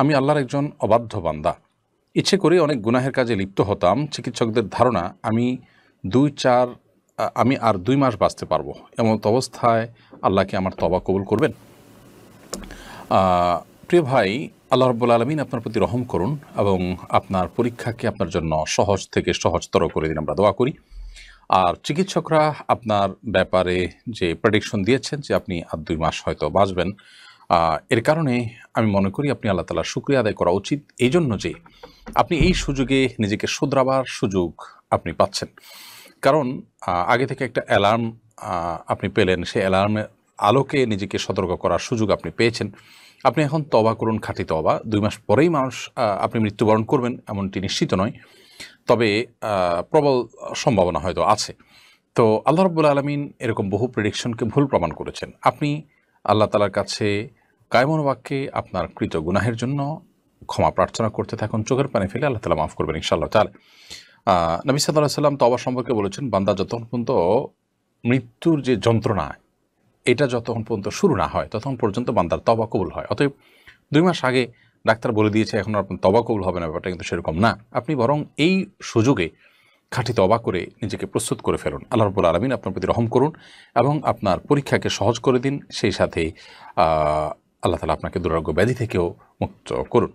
আমি আল্লাহর একজন অবাধ্য বান্দা ইচ্ছে করে অনেক গুনাহের কাজে লিপ্ত হতাম চিকিৎসকদের ধারণা আমি দুই চার আমি আর দুই মাস বাঁচতে পারবো এমন অবস্থায় আল্লাহকে আমার তবা কবুল করবেন প্রিয় ভাই আল্লাহ রব্বুল আলমিন আপনার প্রতি রহম করুন এবং আপনার পরীক্ষাকে আপনার জন্য সহজ থেকে সহজতর করে দিন আমরা দোয়া করি আর চিকিৎসকরা আপনার ব্যাপারে যে প্রেডিকশন দিয়েছেন যে আপনি আর দুই মাস হয়তো বাঁচবেন এর কারণে আমি মনে করি আপনি আল্লাহ তালার শুক্রিয়া আদায় করা উচিত এই জন্য যে আপনি এই সুযোগে নিজেকে শুধরাবার সুযোগ আপনি পাচ্ছেন কারণ আগে থেকে একটা অ্যালার্ম আপনি পেলেন সেই অ্যালার্মের আলোকে নিজেকে সতর্ক করার সুযোগ আপনি পেয়েছেন আপনি এখন তবা করুন খাঁটি তবা দুই মাস পরেই মানুষ আপনি মৃত্যুবরণ করবেন এমনটি নিশ্চিত নয় তবে প্রবল সম্ভাবনা হয়তো আছে তো আল্লাহ রব্বুল আলমিন এরকম বহু প্রেডিকশনকে ভুল প্রমাণ করেছেন আপনি আল্লাহ তালার কাছে কায়মন বাক্যে আপনার কৃত গুনাহের জন্য ক্ষমা প্রার্থনা করতে থাকুন চোখের পানি ফেলে আল্লাহ তালা মাফ করবেন ইনশাআল্লাহ তাহলে নবী সাল্লাহ সাল্লাম তবা সম্পর্কে বলেছেন বান্দা যতক্ষণ পর্যন্ত মৃত্যুর যে যন্ত্রণা এটা যতক্ষণ পর্যন্ত শুরু না হয় ততক্ষণ পর্যন্ত বান্দার তবা কবুল হয় অতএব দুই মাস আগে ডাক্তার বলে দিয়েছে এখন আপনার তবা কবুল হবে না ব্যাপারটা কিন্তু সেরকম না আপনি বরং এই সুযোগে খাঁটি তবা করে নিজেকে প্রস্তুত করে ফেলুন আল্লাহ রবুল আলমিন আপনার প্রতি রহম করুন এবং আপনার পরীক্ষাকে সহজ করে দিন সেই সাথে আল্লাহ তালা আপনাকে দুরারোগ্য ব্যাধি থেকেও মুক্ত করুন